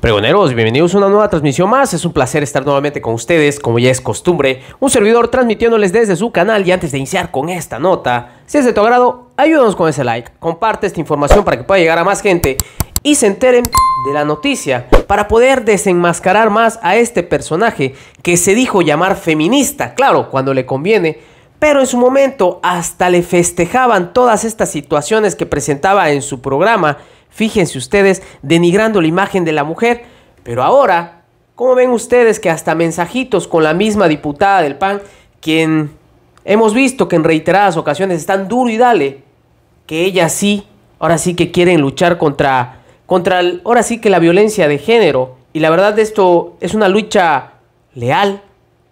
Pregoneros, bienvenidos a una nueva transmisión más. Es un placer estar nuevamente con ustedes, como ya es costumbre. Un servidor transmitiéndoles desde su canal y antes de iniciar con esta nota, si es de tu agrado, ayúdanos con ese like, comparte esta información para que pueda llegar a más gente y se enteren de la noticia para poder desenmascarar más a este personaje que se dijo llamar feminista, claro, cuando le conviene, pero en su momento hasta le festejaban todas estas situaciones que presentaba en su programa Fíjense ustedes, denigrando la imagen de la mujer. Pero ahora, ¿cómo ven ustedes que hasta mensajitos con la misma diputada del PAN, quien hemos visto que en reiteradas ocasiones es tan duro y dale, que ella sí, ahora sí que quieren luchar contra, contra ahora sí que la violencia de género. Y la verdad de esto es una lucha leal,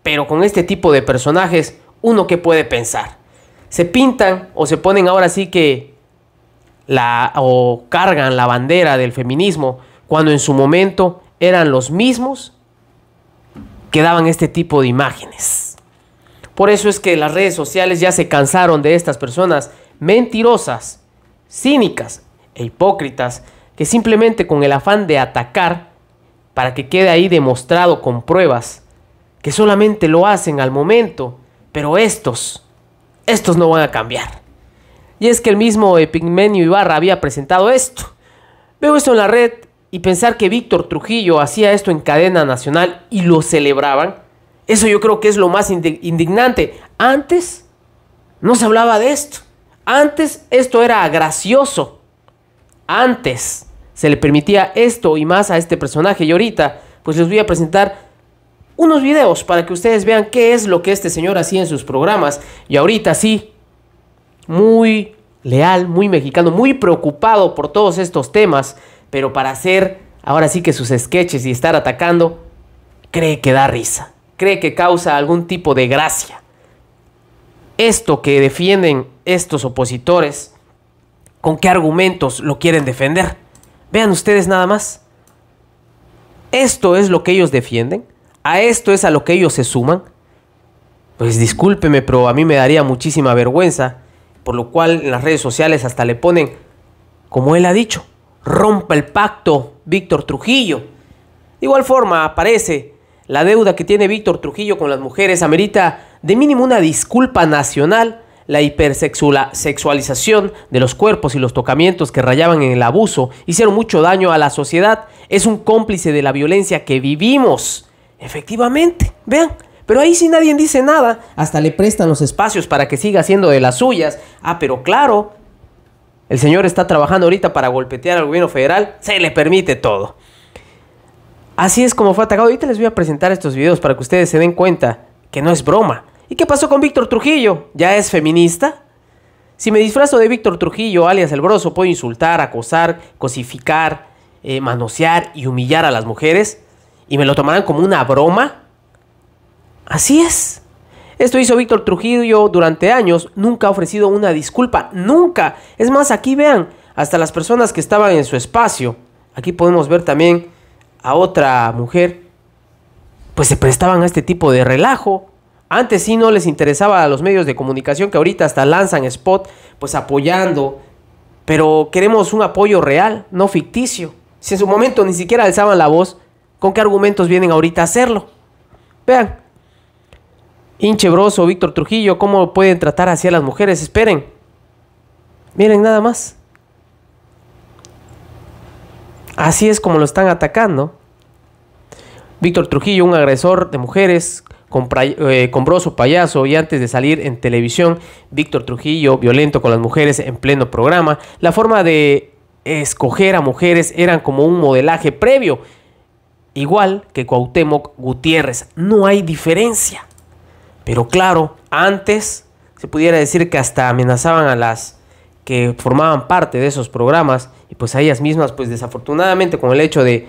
pero con este tipo de personajes, uno que puede pensar. Se pintan o se ponen ahora sí que o cargan la bandera del feminismo cuando en su momento eran los mismos que daban este tipo de imágenes. Por eso es que las redes sociales ya se cansaron de estas personas mentirosas, cínicas e hipócritas que simplemente con el afán de atacar para que quede ahí demostrado con pruebas que solamente lo hacen al momento, pero estos, estos no van a cambiar. Y es que el mismo Epigmenio Ibarra había presentado esto. Veo esto en la red y pensar que Víctor Trujillo hacía esto en cadena nacional y lo celebraban, eso yo creo que es lo más indignante. Antes no se hablaba de esto. Antes esto era gracioso. Antes se le permitía esto y más a este personaje. Y ahorita pues les voy a presentar unos videos para que ustedes vean qué es lo que este señor hacía en sus programas. Y ahorita sí, muy leal, muy mexicano, muy preocupado por todos estos temas, pero para hacer ahora sí que sus sketches y estar atacando, cree que da risa, cree que causa algún tipo de gracia. Esto que defienden estos opositores, ¿con qué argumentos lo quieren defender? Vean ustedes nada más. Esto es lo que ellos defienden, a esto es a lo que ellos se suman. Pues discúlpeme, pero a mí me daría muchísima vergüenza por lo cual en las redes sociales hasta le ponen, como él ha dicho, rompa el pacto Víctor Trujillo. De igual forma, aparece la deuda que tiene Víctor Trujillo con las mujeres, amerita de mínimo una disculpa nacional, la hipersexualización de los cuerpos y los tocamientos que rayaban en el abuso hicieron mucho daño a la sociedad, es un cómplice de la violencia que vivimos. Efectivamente, vean, pero ahí si nadie dice nada, hasta le prestan los espacios para que siga haciendo de las suyas. Ah, pero claro, el señor está trabajando ahorita para golpetear al gobierno federal, se le permite todo. Así es como fue atacado. Ahorita les voy a presentar estos videos para que ustedes se den cuenta que no es broma. ¿Y qué pasó con Víctor Trujillo? ¿Ya es feminista? Si me disfrazo de Víctor Trujillo, alias el broso, puedo insultar, acosar, cosificar, eh, manosear y humillar a las mujeres y me lo tomarán como una broma. Así es. Esto hizo Víctor Trujillo durante años, nunca ha ofrecido una disculpa, nunca. Es más, aquí vean, hasta las personas que estaban en su espacio, aquí podemos ver también a otra mujer, pues se prestaban a este tipo de relajo. Antes sí no les interesaba a los medios de comunicación que ahorita hasta lanzan spot, pues apoyando, pero queremos un apoyo real, no ficticio. Si en su momento ni siquiera alzaban la voz, ¿con qué argumentos vienen ahorita a hacerlo? Vean, Inchebroso, Víctor Trujillo, ¿cómo pueden tratar así a las mujeres? Esperen. Miren nada más. Así es como lo están atacando. Víctor Trujillo, un agresor de mujeres, con, eh, payaso y antes de salir en televisión, Víctor Trujillo violento con las mujeres en pleno programa. La forma de escoger a mujeres era como un modelaje previo, igual que Cuauhtémoc Gutiérrez. No hay diferencia. Pero claro, antes se pudiera decir que hasta amenazaban a las que formaban parte de esos programas y pues a ellas mismas pues desafortunadamente con el hecho de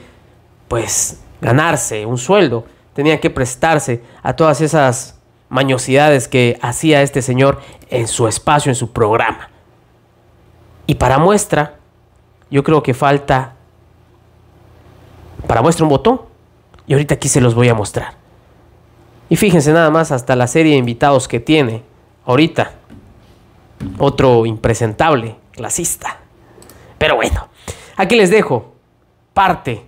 pues ganarse un sueldo tenían que prestarse a todas esas mañosidades que hacía este señor en su espacio, en su programa. Y para muestra, yo creo que falta para muestra un botón. Y ahorita aquí se los voy a mostrar. Y fíjense nada más hasta la serie de invitados que tiene ahorita. Otro impresentable, clasista. Pero bueno, aquí les dejo parte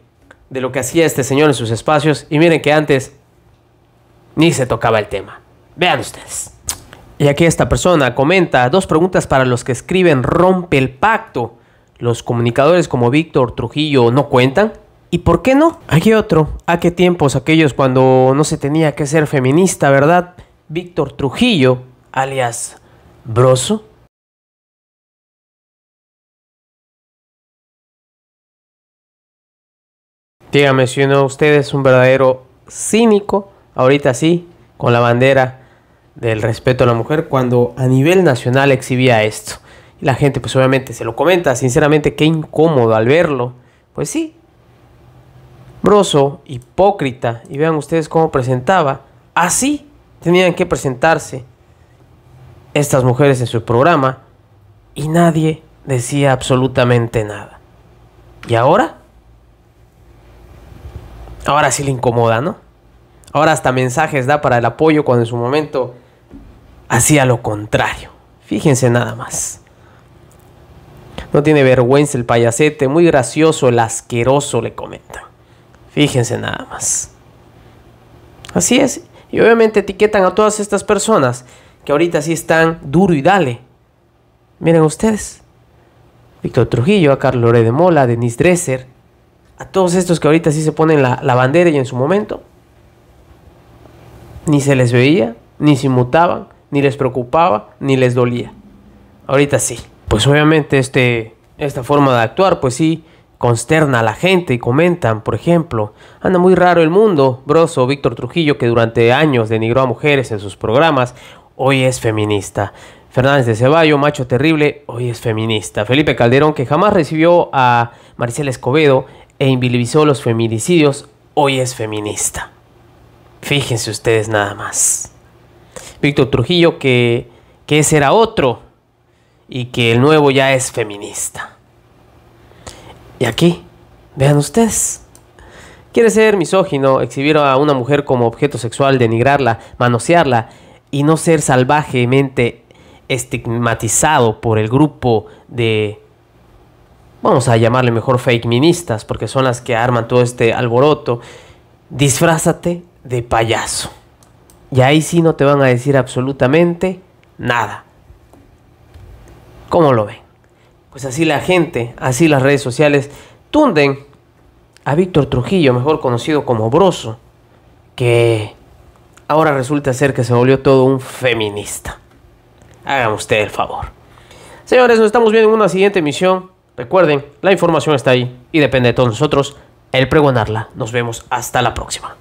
de lo que hacía este señor en sus espacios. Y miren que antes ni se tocaba el tema. Vean ustedes. Y aquí esta persona comenta dos preguntas para los que escriben rompe el pacto. Los comunicadores como Víctor Trujillo no cuentan. ¿Y por qué no? Aquí otro. ¿A ah, qué tiempos aquellos cuando no se tenía que ser feminista, verdad? Víctor Trujillo, alias Broso. Dígame si uno de ustedes un verdadero cínico, ahorita sí, con la bandera del respeto a la mujer, cuando a nivel nacional exhibía esto. Y la gente pues obviamente se lo comenta, sinceramente qué incómodo al verlo. Pues sí, broso, hipócrita, y vean ustedes cómo presentaba, así tenían que presentarse estas mujeres en su programa y nadie decía absolutamente nada. ¿Y ahora? Ahora sí le incomoda, ¿no? Ahora hasta mensajes da para el apoyo cuando en su momento hacía lo contrario. Fíjense nada más. No tiene vergüenza el payasete, muy gracioso, el asqueroso, le comentan. Fíjense nada más. Así es. Y obviamente etiquetan a todas estas personas que ahorita sí están duro y dale. Miren ustedes. Víctor Trujillo, a Carlos Loré de Mola, a Denise Dresser, a todos estos que ahorita sí se ponen la, la bandera y en su momento ni se les veía, ni se mutaban, ni les preocupaba, ni les dolía. Ahorita sí. Pues obviamente este, esta forma de actuar, pues sí, consterna a la gente y comentan, por ejemplo, anda muy raro el mundo, Broso Víctor Trujillo, que durante años denigró a mujeres en sus programas, hoy es feminista. Fernández de Ceballo, macho terrible, hoy es feminista. Felipe Calderón, que jamás recibió a Maricel Escobedo e invisibilizó los feminicidios, hoy es feminista. Fíjense ustedes nada más. Víctor Trujillo, que, que ese era otro y que el nuevo ya es feminista. Y aquí, vean ustedes. Quiere ser misógino, exhibir a una mujer como objeto sexual, denigrarla, manosearla y no ser salvajemente estigmatizado por el grupo de, vamos a llamarle mejor fake ministas, porque son las que arman todo este alboroto. Disfrázate de payaso. Y ahí sí no te van a decir absolutamente nada. ¿Cómo lo ven? Pues así la gente, así las redes sociales tunden a Víctor Trujillo, mejor conocido como Broso, que ahora resulta ser que se volvió todo un feminista. Hagan usted el favor. Señores, nos estamos viendo en una siguiente emisión. Recuerden, la información está ahí y depende de todos nosotros el pregonarla. Nos vemos hasta la próxima.